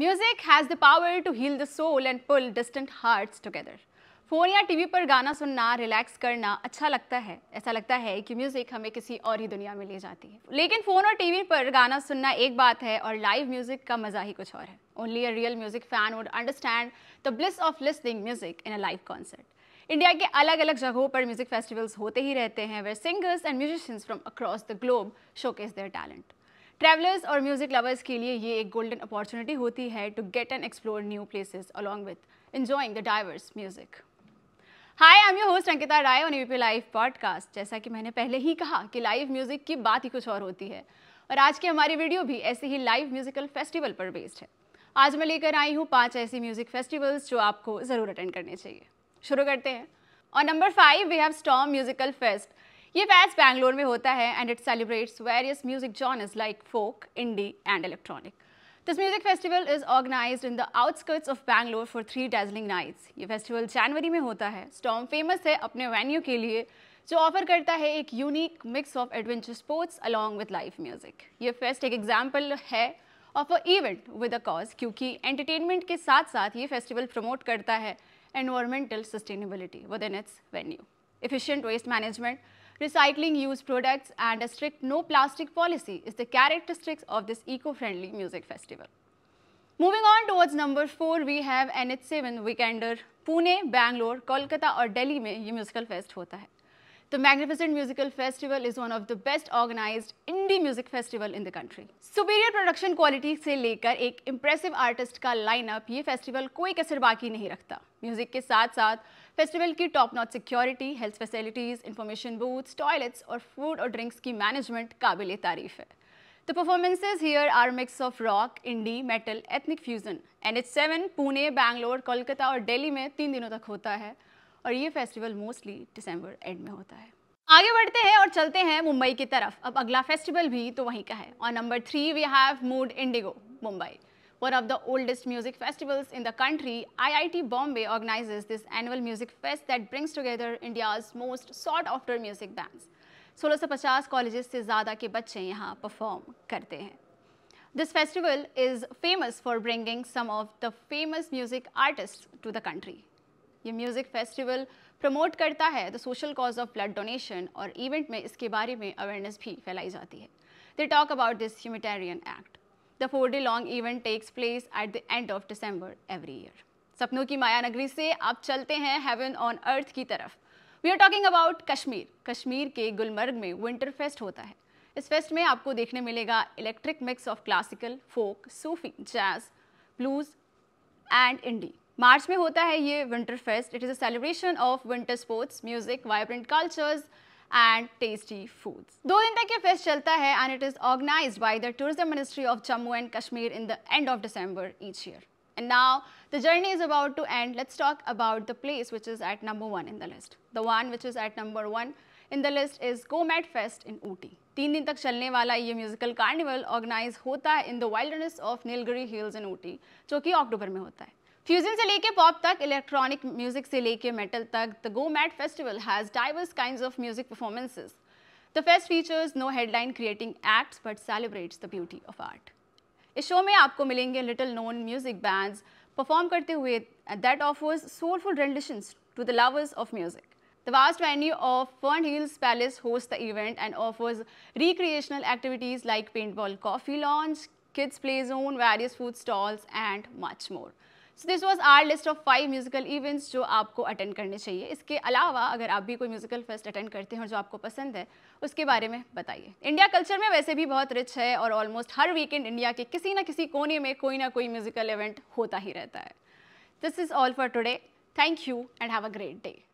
Music has the power to heal the soul and pull distant hearts together phone या TV पर गाना सुनना relax करना अच्छा लगता है ऐसा लगता है कि म्यूज़िक हमें किसी और ही दुनिया में ले जाती है लेकिन फ़ोन और टीवी पर गाना सुनना एक बात है और लाइव म्यूज़िक का मज़ा ही कुछ और है only a real music fan would understand the bliss of listening music in a live concert India के अलग अलग जगहों पर म्यूज़िक फेस्टिवल्स होते ही रहते हैं where singers and musicians from across the globe showcase their talent travellers और म्यूज़िक लवर्स के लिए ये एक गोल्डन अपॉर्चुनिटी होती है to get and explore new places along with enjoying the diverse music hi I am your host Ankita Rai on UP live podcast जैसा कि मैंने पहले ही कहा कि लाइव म्यूज़िक की बात ही कुछ और होती है और आज की हमारी वीडियो भी ऐसे ही लाइव म्यूज़िकल फेस्टिवल पर बेस्ड है आज मैं लेकर आई हूँ पाँच ऐसी म्यूज़िक फेस्टिवल्स जो आपको ज़रूर अटेंड करने चाहिए शुरू करते हैं और number five we have storm musical fest ये बैच बैंगलोर में होता है and it celebrates various music genres like folk indie and electronic this music festival is organise in the outskirts of Bangalore for three dazzling nights ये festival जनवरी में होता है स्टॉम फेमस है अपने वेन्यू के लिए जो ऑफर करता है एक unique mix of adventure sports along with live music ये फेस्ट एक एग्जाम्पल है of a event with a cause क्योंकि एंटरटेनमेंट के साथ साथ ये फेस्टिवल प्रमोट करता है environmental sustainability within its venue efficient waste management recycling used products and a strict no plastic policy is the characteristics of this eco-friendly music festival. Moving on towards number 4, we have NH7 Weekender, Pune, Bangalore, Kolkata Delhi. Delhi में ये musical fest The Magnificent Musical Festival is one of the best organized indie music festival in the country. Superior production quality से लेकर एक impressive artist का lineup ये festival कोई कसर बाकी नहीं रखता म्यूजिक के साथ साथ फेस्टिवल की top notch security health facilities information booths toilets और फूड और ड्रिंक्स की मैनेजमेंट काबिल तारीफ है The performances here are a mix of rock, indie, metal, ethnic fusion. And it's seven Pune, Bangalore, Kolkata और Delhi में तीन दिनों तक होता है और ये फेस्टिवल मोस्टली दिसंबर एंड में होता है आगे बढ़ते हैं और चलते हैं मुंबई की तरफ अब अगला फेस्टिवल भी तो वहीं का है और number three we have Mood Indigo Mumbai one of the oldest music festivals in the country I I T Bombay organise this annual music fest that brings together India's most sought after music band सोलह सौ पचास college से ज़्यादा के बच्चे यहाँ perform करते हैं this festival is famous for bringing some of the famous music artist to the country ये म्यूज़िक फेस्टिवल प्रमोट करता है the social cause of blood donation और इवेंट में इसके बारे में अवेयरनेस भी फैलाई जाती है they talk about this humanitarian act the four day long event takes place at the end of December every year सपनों की माया नगरी से आप चलते हैं हेवन ऑन अर्थ की तरफ we are talking about Kashmir Kashmir के गुलमर्ग में विंटर फेस्ट होता है इस फेस्ट में आपको देखने मिलेगा electric mix of classical folk Sufi jazz blues and indie March में होता है ये winter fest it is a celebration of winter sports music vibrant cultures and tasty foods दो दिन तक ये फेस्ट चलता है and it is organise by the tourism ministry of Jammu and Kashmir in the end of December each year And now the journey is about to end. Let's talk about the place which is at number one in the list. The one which is at number one in the list is GoMad fest in Ooty तीन दिन तक चलने वाला ये musical carnival organise होता है in the wildness of Nilgiri hills in Ooty जो कि अक्टूबर में होता है फ्यूजन से लेके पॉप तक इलेक्ट्रॉनिक म्यूजिक से लेके मेटल तक the GoMad festival has diverse kind of music performances the fest features no headline creating acts but celebrates the beauty of art इस शो में आपको मिलेंगे little known music bands perform करते हुए that offers soulful renditions to the lovers of music the vast vast of Fern Hills Palace host the event and offers recreational activities like paintball coffee lounge kids play zone various food stalls and much more so this was our list of five musical events जो आपको attend करने चाहिए इसके अलावा अगर आप भी कोई म्यूजिकल फेस्ट अटेंड करते हैं और जो आपको पसंद है उसके बारे में बताइए इंडिया कल्चर में वैसे भी बहुत रिच है और ऑलमोस्ट हर वीकेंड इंडिया के किसी ना किसी कोने में कोई ना कोई म्यूजिकल इवेंट होता ही रहता है this is all for today thank you and have a great day